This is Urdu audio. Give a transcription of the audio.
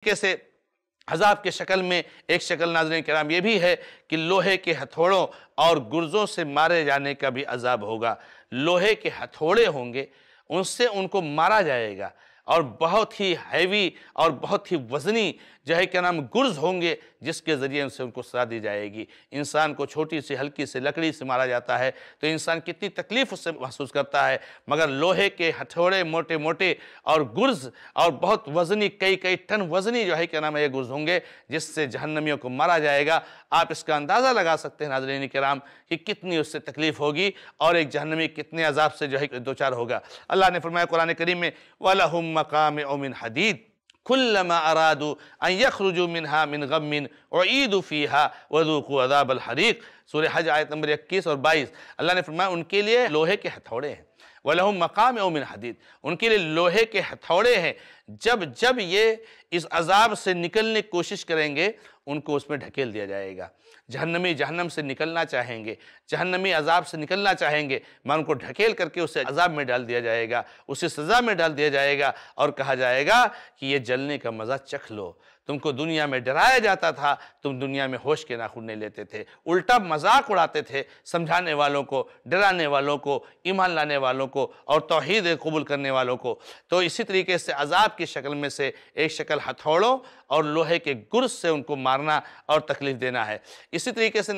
طریقے سے عذاب کے شکل میں ایک شکل ناظرین کرام یہ بھی ہے کہ لوہے کے ہتھوڑوں اور گرزوں سے مارے جانے کا بھی عذاب ہوگا لوہے کے ہتھوڑے ہوں گے ان سے ان کو مارا جائے گا اور بہت ہی ہیوی اور بہت ہی وزنی جو ہے کیا نام گرز ہوں گے جس کے ذریعے ان سے ان کو سزا دی جائے گی انسان کو چھوٹی سی ہلکی سی لکڑی سے مارا جاتا ہے تو انسان کتنی تکلیف اس سے محسوس کرتا ہے مگر لوہے کے ہتھوڑے موٹے موٹے اور گرز اور بہت وزنی کئی کئی ٹن وزنی جو ہے کیا نام ہے یہ گرز ہوں گے جس سے جہنمیوں کو مارا جائے گا آپ اس کا اندازہ لگا سکتے ہیں ناظرین کرام کہ کتنی اس سے تکلیف ہوگی اور ایک جہنمی کتنے عذاب سے جو ہے دو چار ہوگا اللہ نے فرمایا قرآن کریم میں وَلَهُمَّ مقام او من حدید کلما ارادو ان یخرجو منها من غم اعیدو فیها وذوقو عذاب الحریق سورہ حج آیت نمبر 21 اور 22 اللہ نے فرمایا ان کے لئے لوہے کے ہتھوڑے ہیں وَلَهُمْ مَقَامِ اَوْمِنْ حَدِيدِ ان کے لئے لوہے کے ہتھوڑے ہیں جب جب یہ اس عذاب سے نکلنے کوشش کریں گے ان کو اس میں ڈھکیل دیا جائے گا جہنمی جہنم سے نکلنا چاہیں گے جہنمی عذاب سے نکلنا چاہیں گے میں ان کو ڈھکیل کر کے اسے عذاب میں ڈال دیا جائے گا اسے سزا میں ڈال دیا جائے گا اور کہا جائے گا کہ یہ جلنے کا مزہ چکھ لو تم کو دنیا میں ڈرایا جاتا تھا تم دنیا میں ہوش کے ناخن لیتے تھے الٹا مذاق اڑاتے تھے سمجھانے والوں کو ڈرانے والوں کو ایمان لانے والوں کو اور توحید قبول کرنے والوں کو تو اسی طریقے سے عذاب کی شکل میں سے ایک شکل ہتھوڑوں اور لوہے کے گرس سے ان کو مار مارنا اور تکلیف دینا ہے اسی طریقے سے